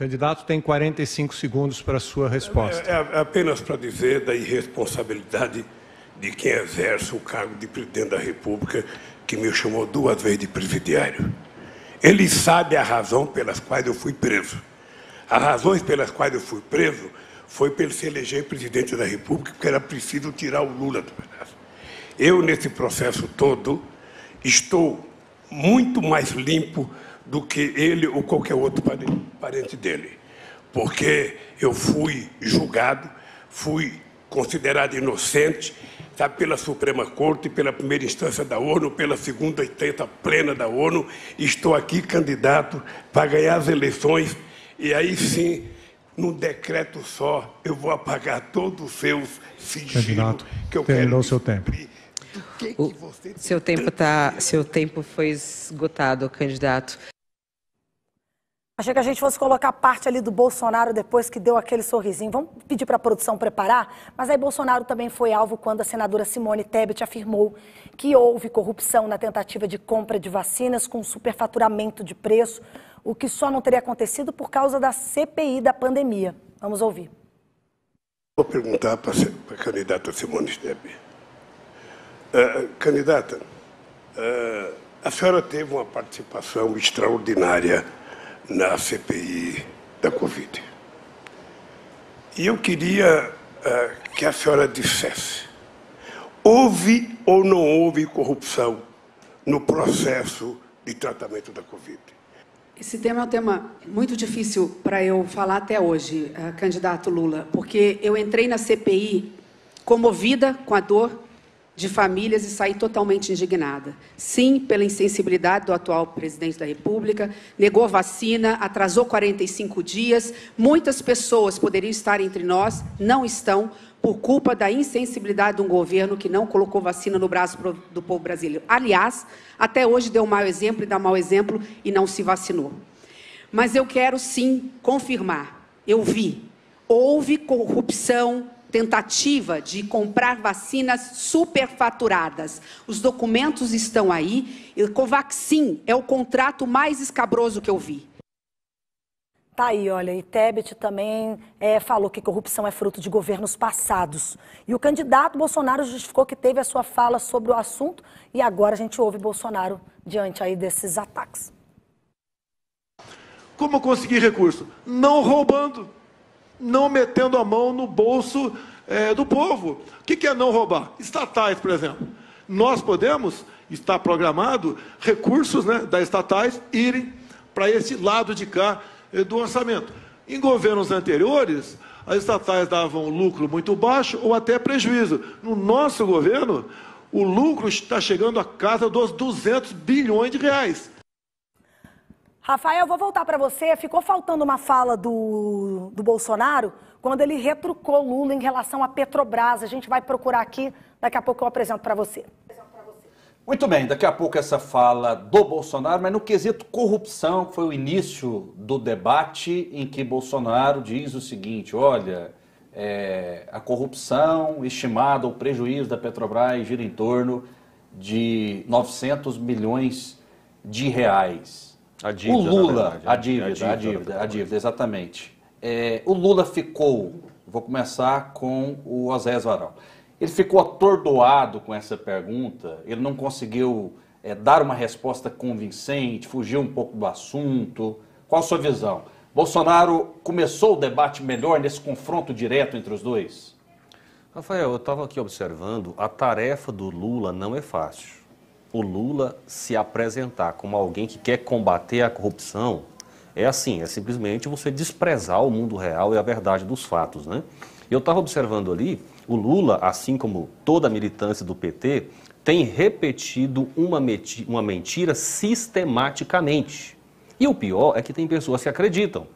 Candidato tem 45 segundos para a sua resposta. É, é apenas para dizer da irresponsabilidade de quem exerce o cargo de presidente da República, que me chamou duas vezes de presidiário. Ele sabe a razão pelas quais eu fui preso. As razões pelas quais eu fui preso foi pelo ele se eleger presidente da República, porque era preciso tirar o Lula do pedaço. Eu, nesse processo todo, estou muito mais limpo do que ele ou qualquer outro parente dele. Porque eu fui julgado, fui considerado inocente, sabe, pela Suprema Corte, pela primeira instância da ONU, pela segunda instância plena da ONU. Estou aqui candidato para ganhar as eleições e aí sim, num decreto só, eu vou apagar todos os seus sigilos candidato, que eu quero. o seu tempo. Que que seu tempo tá, seu tempo foi esgotado, candidato. Achei que a gente fosse colocar parte ali do Bolsonaro depois que deu aquele sorrisinho. Vamos pedir para a produção preparar? Mas aí Bolsonaro também foi alvo quando a senadora Simone Tebet afirmou que houve corrupção na tentativa de compra de vacinas com superfaturamento de preço, o que só não teria acontecido por causa da CPI da pandemia. Vamos ouvir. Vou perguntar para a candidata Simone Tebet. Uh, candidata, uh, a senhora teve uma participação extraordinária na CPI da Covid. E eu queria uh, que a senhora dissesse: houve ou não houve corrupção no processo de tratamento da Covid? Esse tema é um tema muito difícil para eu falar até hoje, uh, candidato Lula, porque eu entrei na CPI comovida com a dor de famílias e saí totalmente indignada. Sim, pela insensibilidade do atual presidente da República, negou vacina, atrasou 45 dias. Muitas pessoas poderiam estar entre nós, não estão, por culpa da insensibilidade de um governo que não colocou vacina no braço do povo brasileiro. Aliás, até hoje deu mau exemplo e dá mau exemplo e não se vacinou. Mas eu quero sim confirmar. Eu vi. Houve corrupção tentativa de comprar vacinas superfaturadas. Os documentos estão aí. E Covaxin é o contrato mais escabroso que eu vi. Tá aí, olha, e Tebet também é, falou que corrupção é fruto de governos passados. E o candidato Bolsonaro justificou que teve a sua fala sobre o assunto e agora a gente ouve Bolsonaro diante aí desses ataques. Como conseguir recurso? Não roubando não metendo a mão no bolso é, do povo. O que, que é não roubar? Estatais, por exemplo. Nós podemos, está programado, recursos né, das estatais irem para esse lado de cá eh, do orçamento. Em governos anteriores, as estatais davam lucro muito baixo ou até prejuízo. No nosso governo, o lucro está chegando à casa dos 200 bilhões de reais. Rafael, vou voltar para você. Ficou faltando uma fala do, do Bolsonaro quando ele retrucou Lula em relação à Petrobras. A gente vai procurar aqui, daqui a pouco eu apresento para você. Muito bem, daqui a pouco essa fala do Bolsonaro, mas no quesito corrupção, que foi o início do debate em que Bolsonaro diz o seguinte: olha, é, a corrupção estimada, o prejuízo da Petrobras gira em torno de 900 milhões de reais. A dívida, o Lula, é, é a, dívida, a dívida, a dívida, a dívida, exatamente. É, o Lula ficou, vou começar com o Osés Varal. Ele ficou atordoado com essa pergunta, ele não conseguiu é, dar uma resposta convincente, fugiu um pouco do assunto. Qual a sua visão? Bolsonaro começou o debate melhor nesse confronto direto entre os dois? Rafael, eu estava aqui observando, a tarefa do Lula não é fácil o Lula se apresentar como alguém que quer combater a corrupção é assim, é simplesmente você desprezar o mundo real e a verdade dos fatos, né? Eu estava observando ali, o Lula, assim como toda a militância do PT, tem repetido uma, uma mentira sistematicamente. E o pior é que tem pessoas que acreditam.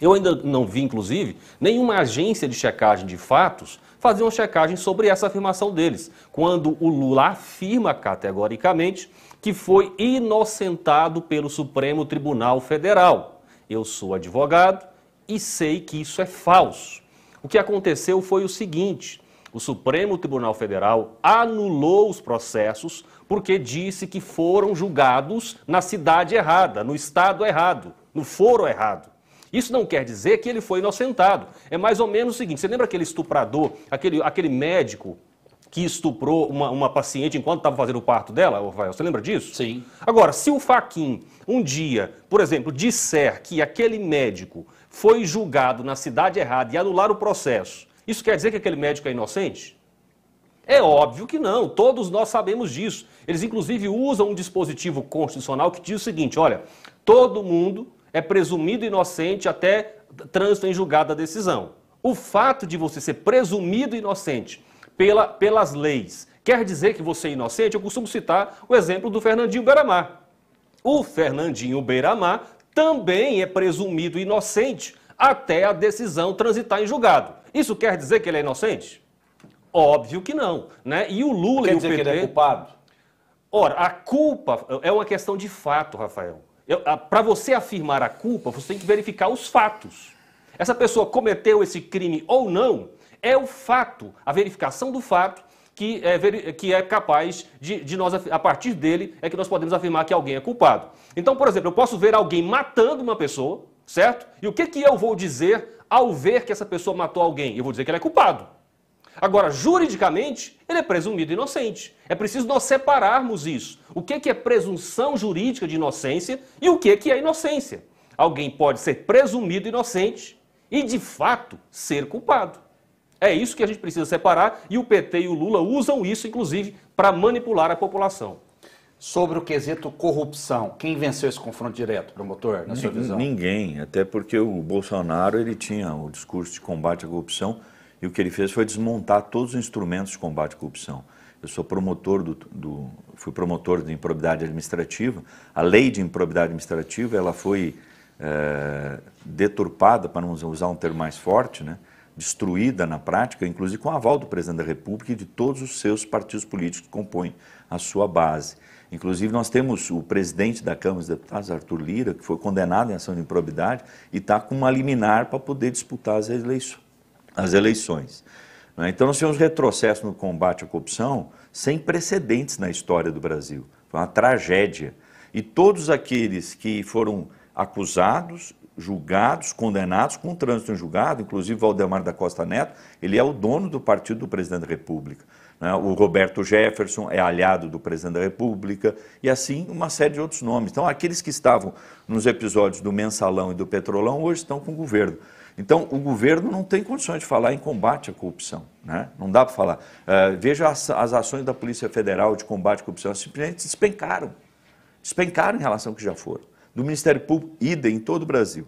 Eu ainda não vi, inclusive, nenhuma agência de checagem de fatos fazer uma checagem sobre essa afirmação deles, quando o Lula afirma categoricamente que foi inocentado pelo Supremo Tribunal Federal. Eu sou advogado e sei que isso é falso. O que aconteceu foi o seguinte: o Supremo Tribunal Federal anulou os processos porque disse que foram julgados na cidade errada, no estado errado, no foro errado. Isso não quer dizer que ele foi inocentado. É mais ou menos o seguinte: você lembra aquele estuprador, aquele, aquele médico que estuprou uma, uma paciente enquanto estava fazendo o parto dela, Orvalho? Você lembra disso? Sim. Agora, se o Faquin um dia, por exemplo, disser que aquele médico foi julgado na cidade errada e anular o processo, isso quer dizer que aquele médico é inocente? É óbvio que não, todos nós sabemos disso. Eles, inclusive, usam um dispositivo constitucional que diz o seguinte: olha, todo mundo é presumido inocente até trânsito em julgado da decisão. O fato de você ser presumido inocente pela, pelas leis quer dizer que você é inocente? Eu costumo citar o exemplo do Fernandinho Beiramar. O Fernandinho Beiramar também é presumido inocente até a decisão transitar em julgado. Isso quer dizer que ele é inocente? Óbvio que não, né? E o Lula quer e o dizer PT... que ele é culpado? Ora, a culpa é uma questão de fato, Rafael. Para você afirmar a culpa, você tem que verificar os fatos. Essa pessoa cometeu esse crime ou não, é o fato, a verificação do fato que é, que é capaz de, de, nós, a partir dele, é que nós podemos afirmar que alguém é culpado. Então, por exemplo, eu posso ver alguém matando uma pessoa, certo? E o que, que eu vou dizer ao ver que essa pessoa matou alguém? Eu vou dizer que ele é culpado. Agora, juridicamente, ele é presumido inocente. É preciso nós separarmos isso. O que é presunção jurídica de inocência e o que é inocência? Alguém pode ser presumido inocente e, de fato, ser culpado. É isso que a gente precisa separar e o PT e o Lula usam isso, inclusive, para manipular a população. Sobre o quesito corrupção, quem venceu esse confronto direto, promotor, na sua visão? Ninguém, até porque o Bolsonaro ele tinha o discurso de combate à corrupção e o que ele fez foi desmontar todos os instrumentos de combate à corrupção. Eu sou promotor do, do fui promotor de improbidade administrativa. A lei de improbidade administrativa ela foi é, deturpada, para não usar um termo mais forte, né? destruída na prática, inclusive com o aval do presidente da República e de todos os seus partidos políticos que compõem a sua base. Inclusive, nós temos o presidente da Câmara dos Deputados, Arthur Lira, que foi condenado em ação de improbidade e está com uma liminar para poder disputar as eleições as eleições. Né? Então, nós tivemos retrocessos retrocesso no combate à corrupção sem precedentes na história do Brasil. Foi uma tragédia. E todos aqueles que foram acusados, julgados, condenados, com trânsito em julgado, inclusive Valdemar da Costa Neto, ele é o dono do partido do presidente da República. Né? O Roberto Jefferson é aliado do presidente da República, e assim uma série de outros nomes. Então, aqueles que estavam nos episódios do Mensalão e do Petrolão hoje estão com o governo. Então, o governo não tem condições de falar em combate à corrupção. Né? Não dá para falar. Uh, veja as, as ações da Polícia Federal de combate à corrupção, simplesmente despencaram. Despencaram em relação ao que já foram. Do Ministério Público, idem em todo o Brasil.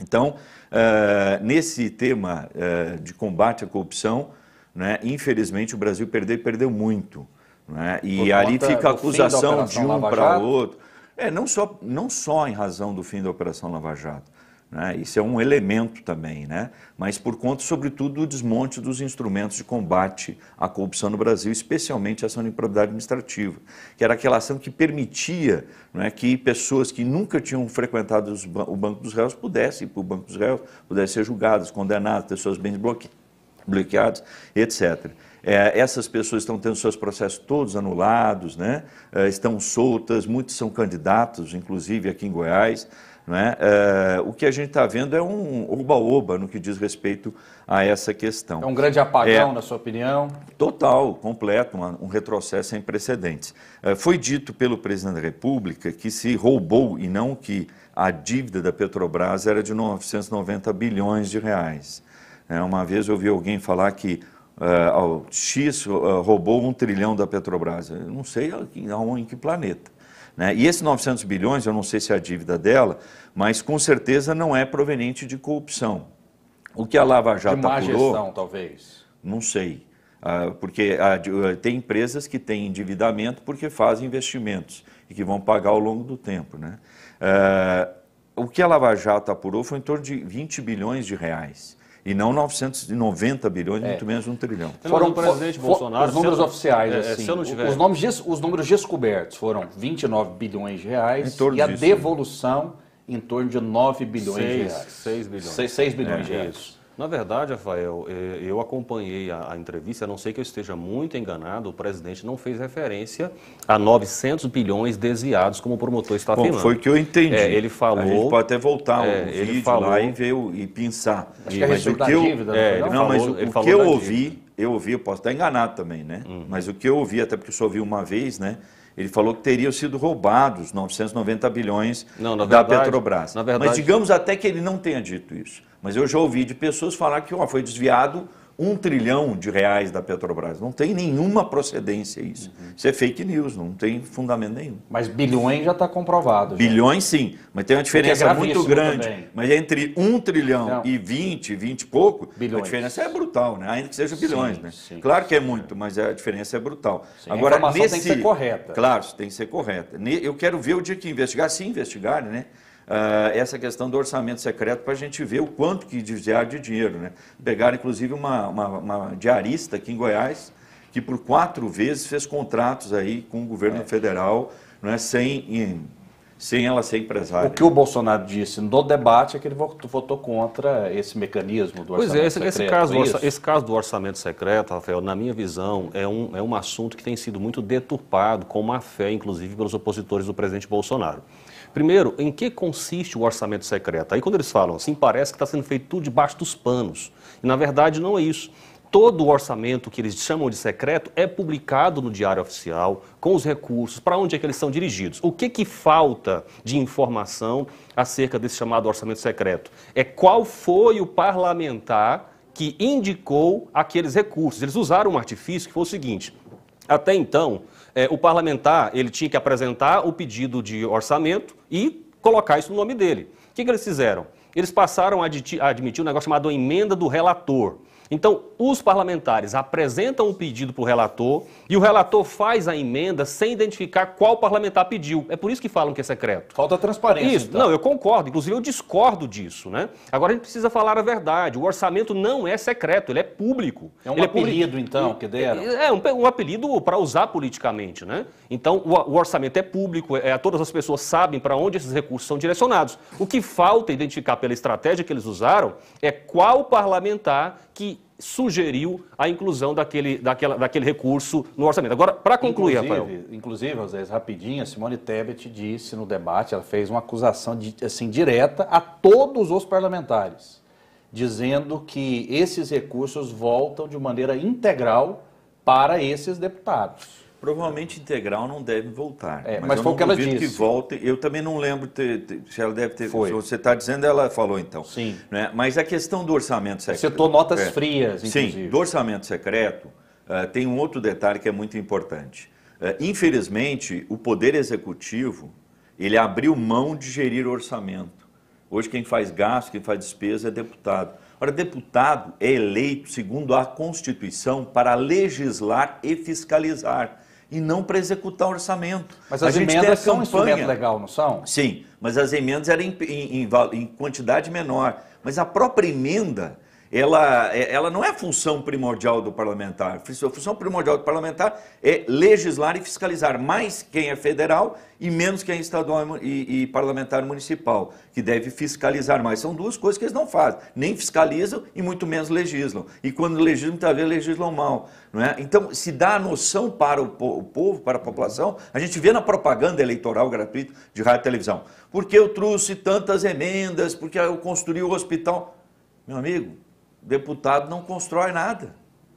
Então, uh, nesse tema uh, de combate à corrupção, né, infelizmente o Brasil perdeu perdeu muito. Né? E ali fica a acusação de um para o outro. É, não só, não só em razão do fim da Operação Lava Jato, né? Isso é um elemento também, né? mas por conta, sobretudo, do desmonte dos instrumentos de combate à corrupção no Brasil, especialmente a ação de improbidade administrativa, que era aquela ação que permitia né, que pessoas que nunca tinham frequentado o Banco dos Réus pudessem ir para o Banco dos Réus, pudessem ser julgadas, condenadas, ter seus bens bloque bloqueados, etc. É, essas pessoas estão tendo seus processos todos anulados, né? É, estão soltas, muitos são candidatos, inclusive aqui em Goiás. É, o que a gente está vendo é um oba-oba no que diz respeito a essa questão. É um grande apagão, é, na sua opinião? Total, completo, uma, um retrocesso sem precedentes. É, foi dito pelo presidente da República que se roubou e não que a dívida da Petrobras era de 990 bilhões de reais. É, uma vez eu ouvi alguém falar que uh, X uh, roubou um trilhão da Petrobras. Eu não sei em, em que planeta. Né? E esses 900 bilhões, eu não sei se é a dívida dela, mas com certeza não é proveniente de corrupção. O que a Lava Jato de má apurou... gestão, talvez. Não sei, ah, porque ah, ah, tem empresas que têm endividamento porque fazem investimentos e que vão pagar ao longo do tempo. Né? O que a Lava Jato apurou foi em torno de 20 bilhões de reais. E não 990 bilhões, é. muito menos um trilhão. Foram, presidente for, Bolsonaro. Os números oficiais, é, é, assim. os, nomes, os números descobertos foram 29 bilhões de reais e disso, a né? devolução em torno de 9 bilhões de reais. 6 bilhões. 6, bilhões é, de reais. Na verdade, Rafael, é, eu acompanhei a, entrevista, a não sei que eu esteja muito enganado, o presidente não fez referência a 900 bilhões desviados, como o promotor está Bom, Foi o que eu entendi. É, ele falou... A gente pode até voltar é, um vídeo falou, lá e, ver, e pensar. Acho que é mas o que eu, né? é, não, falou, mas o, que eu ouvi, eu ouvi, eu posso estar enganado também, né? Uhum. Mas o que eu ouvi, até porque eu só ouvi uma vez, né? Ele falou que teriam sido roubados 990 bilhões não, da verdade, Petrobras. Verdade, mas digamos até que ele não tenha dito isso. Mas eu já ouvi de pessoas falar que ó, foi desviado um trilhão de reais da Petrobras. Não tem nenhuma procedência isso. Uhum. Isso é fake news, não tem fundamento nenhum. Mas bilhões já está comprovado. Bilhões já. sim, mas tem uma é diferença é muito grande. Também. Mas entre um trilhão não. e vinte, vinte e pouco, bilhões. a diferença é brutal, né? ainda que seja bilhões. Sim, né? Sim, claro que é muito, é. mas a diferença é brutal. Sim, Agora, a informação nesse... tem que ser correta. Claro, tem que ser correta. Eu quero ver o dia que investigar, se investigarem, né? uh, essa questão do orçamento secreto para a gente ver o quanto que desviar de dinheiro. Né? Pegaram, inclusive, uma, uma, uma diarista aqui em Goiás, que por quatro vezes fez contratos aí com o governo é. federal, não é, sem, em, sem ela ser empresária. O que o Bolsonaro disse no debate é que ele votou contra esse mecanismo do pois é, orçamento é, esse, secreto. Esse caso, esse caso do orçamento secreto, Rafael, na minha visão, é um, é um assunto que tem sido muito deturpado, com má fé, inclusive, pelos opositores do presidente Bolsonaro. Primeiro, em que consiste o orçamento secreto? Aí quando eles falam assim, parece que está sendo feito tudo debaixo dos panos. E na verdade não é isso. Todo o orçamento que eles chamam de secreto é publicado no Diário Oficial, com os recursos, para onde é que eles são dirigidos. O que, que falta de informação acerca desse chamado orçamento secreto? É qual foi o parlamentar que indicou aqueles recursos. Eles usaram um artifício que foi o seguinte: até então, é, o parlamentar ele tinha que apresentar o pedido de orçamento e colocar isso no nome dele. O que, que eles fizeram? Eles passaram a admitir um negócio chamado emenda do relator. Então, os parlamentares apresentam um pedido para o relator e o relator faz a emenda sem identificar qual parlamentar pediu. É por isso que falam que é secreto. Falta transparência. Isso, então. não, eu concordo. Inclusive, eu discordo disso, né? Agora, a gente precisa falar a verdade. O orçamento não é secreto, ele é público. É um ele é apelido, é então, que deram. É, é um, um apelido para usar politicamente, né? Então, o, o orçamento é público, é, é todas as pessoas sabem para onde esses recursos são direcionados. O que falta identificar pela estratégia que eles usaram é qual parlamentar que sugeriu a inclusão daquele, daquela, daquele recurso no orçamento. Agora, para concluir, inclusive, Rafael. Inclusive, José, rapidinho, a Simone Tebet disse no debate, ela fez uma acusação de, assim, direta a todos os parlamentares, dizendo que esses recursos voltam de maneira integral para esses deputados. Provavelmente integral não deve voltar. É, mas, mas foi o que ela disse. que volte. Eu também não lembro ter, ter, se ela deve ter. Foi. você está dizendo, ela falou então. Sim. Né? Mas a questão do orçamento secreto. Você Citou notas é, frias, inclusive. Sim, do orçamento secreto, uh, tem um outro detalhe que é muito importante. Uh, infelizmente, o Poder Executivo ele abriu mão de gerir o orçamento. Hoje, quem faz gasto, quem faz despesa é deputado. Ora, deputado é eleito, segundo a Constituição, para legislar e fiscalizar e não para executar o orçamento. Mas as emendas são um instrumento legal, não são? Sim, mas as emendas eram em, em, em, em quantidade menor. Mas a própria emenda ela, é, ela não é a função primordial do parlamentar. A função primordial do parlamentar é legislar e fiscalizar mais quem é federal e menos quem é estadual e, e parlamentar municipal, que deve fiscalizar mais. São duas coisas que eles não fazem, nem fiscalizam e muito menos legislam. E quando legislam, talvez legislam mal. Não é? Então, se dá a noção para o, o povo, para a população, a gente vê na propaganda eleitoral gratuita de rádio e televisão. Porque eu trouxe tantas emendas, porque eu construí o hospital. Meu amigo, deputado não constrói nada.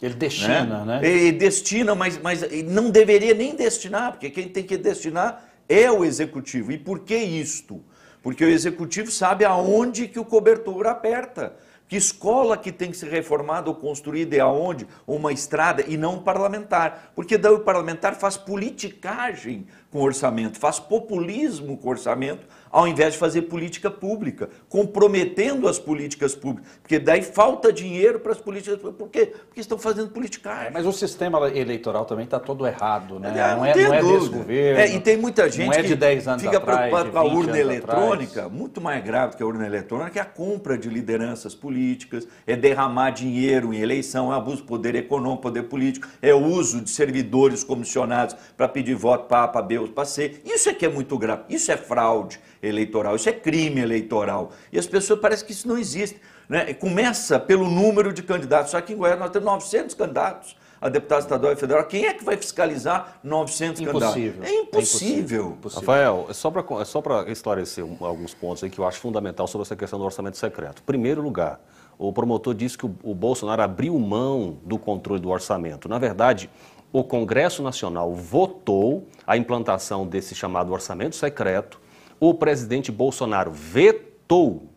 Ele destina, né? né? Ele destina, mas, mas não deveria nem destinar, porque quem tem que destinar é o executivo. E por que isto? Porque o executivo sabe aonde que o cobertor aperta. Que escola que tem que ser reformada ou construída e aonde? Uma estrada e não um parlamentar. Porque daí o parlamentar faz politicagem com orçamento, faz populismo com orçamento, ao invés de fazer política pública, comprometendo as políticas públicas, porque daí falta dinheiro para as políticas públicas. Por quê? Porque estão fazendo politicagem. É, mas o sistema eleitoral também está todo errado, né? não, não, é, não é desse governo. É, e tem muita gente é que fica preocupada com a urna eletrônica, atrás. muito mais grave que a urna eletrônica, é a compra de lideranças políticas, é derramar dinheiro em eleição, é abuso do poder econômico, poder político, é uso de servidores comissionados para pedir voto para A, para B eu passei. Isso é que é muito grave. Isso é fraude eleitoral, isso é crime eleitoral. E as pessoas parece que isso não existe. Né? Começa pelo número de candidatos. Só que em Goiás nós temos 900 candidatos a deputados estadual e federal. Quem é que vai fiscalizar 900 impossível. candidatos? É, é impossível. É impossível. Rafael, é só para é só esclarecer alguns pontos aí que eu acho fundamental sobre essa questão do orçamento secreto. Primeiro lugar, o promotor disse que o Bolsonaro abriu mão do controle do orçamento. Na verdade, o Congresso Nacional votou a implantação desse chamado orçamento secreto, o presidente Bolsonaro vetou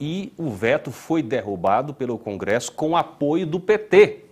e o veto foi derrubado pelo Congresso com apoio do PT.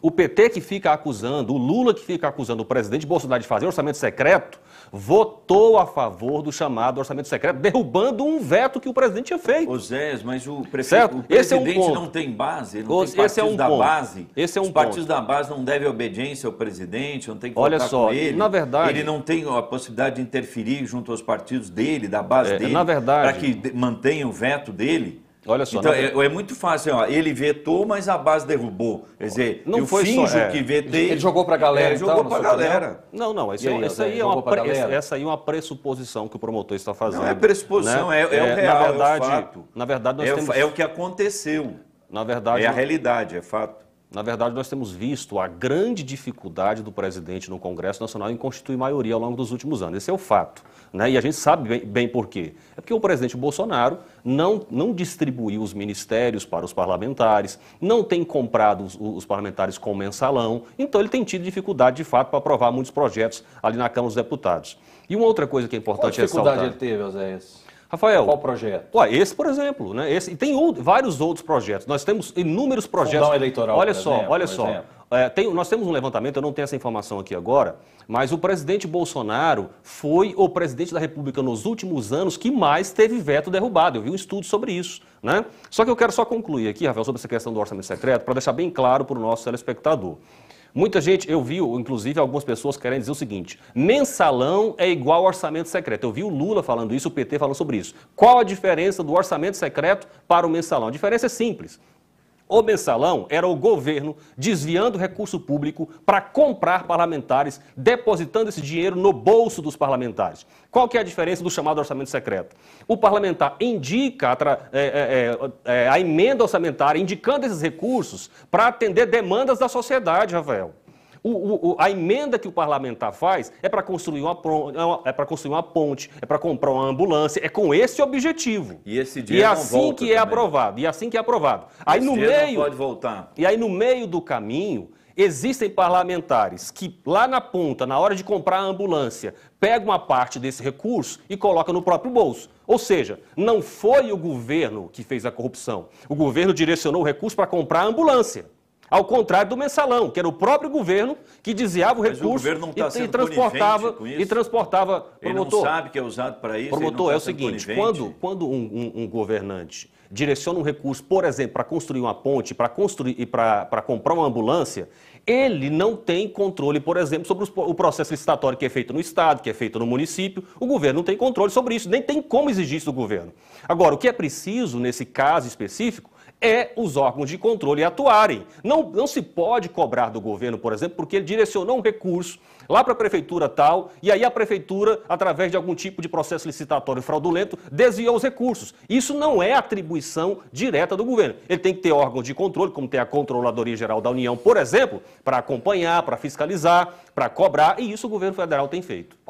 O PT que fica acusando, o Lula que fica acusando o presidente Bolsonaro de fazer orçamento secreto, votou a favor do chamado orçamento secreto, derrubando um veto que o presidente tinha feito. Zé, mas o, prefe... certo? o presidente é um não tem base, ele não Os... tem Esse é um da ponto. base. Esse é um Os partidos ponto. da base não devem obediência ao presidente, não tem que Olha só, com ele. Na verdade, ele não tem a possibilidade de interferir junto aos partidos dele, da base é, dele, para que mantenha o veto dele. Olha só. Então, né? é, é, muito fácil, assim, ó, ele vetou, mas a base derrubou. Quer dizer, não eu foi finjo só, é. que vetei. Ele jogou para a é, galera, Ele jogou para a galera. Não, não, esse, aí, essa, aí é uma, pre, essa aí é uma pressuposição que o promotor está fazendo. Não é né? pressuposição, né? é, é, o é, real, na verdade, é o fato. Na verdade, nós é, temos... é o que aconteceu. Na verdade... É a realidade, é fato. Na verdade, nós temos visto a grande dificuldade do presidente no Congresso Nacional em constituir maioria ao longo dos últimos anos. Esse é o fato. Né? E a gente sabe bem, bem por quê. É porque o presidente Bolsonaro não, não distribuiu os ministérios para os parlamentares, não tem comprado os, os parlamentares com mensalão, então ele tem tido dificuldade, de fato, para aprovar muitos projetos ali na Câmara dos Deputados. E uma outra coisa que é importante Qual dificuldade ressaltar... dificuldade ele teve, Oséias? Rafael. Qual projeto? Ué, esse, por exemplo, né? Esse, e tem outro, vários outros projetos. Nós temos inúmeros projetos. Fundão eleitoral. Olha só, exemplo, olha só. É, tem, nós temos um levantamento, eu não tenho essa informação aqui agora, mas o presidente Bolsonaro foi o presidente da República nos últimos anos que mais teve veto derrubado. Eu vi um estudo sobre isso. Né? Só que eu quero só concluir aqui, Rafael, sobre essa questão do orçamento secreto, para deixar bem claro para o nosso telespectador. Muita gente, eu vi, inclusive, algumas pessoas querendo dizer o seguinte: mensalão é igual orçamento secreto. Eu vi o Lula falando isso, o PT falando sobre isso. Qual a diferença do orçamento secreto para o mensalão? A diferença é simples. O mensalão era o governo desviando recurso público para comprar parlamentares, depositando esse dinheiro no bolso dos parlamentares. Qual que é a diferença do chamado orçamento secreto? O parlamentar indica a, é, é, é, é, a emenda orçamentária, indicando esses recursos para atender demandas da sociedade, Rafael. O, o, o, a emenda que o parlamentar faz é para construir, uma, é, é construir uma ponte, é para comprar uma ambulância, é com esse objetivo. E esse e assim que é aprovado. E assim que é aprovado. Esse aí no meio pode voltar. E aí no meio do caminho Existem parlamentares que, lá na ponta, na hora de comprar a ambulância, pegam uma parte desse recurso e colocam no próprio bolso. Ou seja, não foi o governo que fez a corrupção. O governo direcionou o recurso para comprar a ambulância. Ao contrário do mensalão, que era o próprio governo que desviava o Mas recurso o tá e, Com transportava e transportava ele promotor. Ele não sabe que é usado para isso. Promotor tá é o seguinte: quando, quando um, um, um governante direciona um recurso, por exemplo, para construir uma ponte, para construir e para comprar uma ambulância, ele não tem controle, por exemplo, sobre os, o processo licitatório que é feito no Estado, que é feito no município. O governo não tem controle sobre isso, nem tem como exigir isso do governo. Agora, o que é preciso nesse caso específico é os órgãos de controle atuarem. Não, não se pode cobrar do governo, por exemplo, porque ele direcionou um recurso lá para a prefeitura tal, e aí a prefeitura, através de algum tipo de processo licitatório fraudulento, desviou os recursos. Isso não é atribuição direta do governo. Ele tem que ter órgãos de controle, como tem a Controladoria Geral da União, por exemplo, para acompanhar, para fiscalizar, para cobrar, e isso o governo federal tem feito.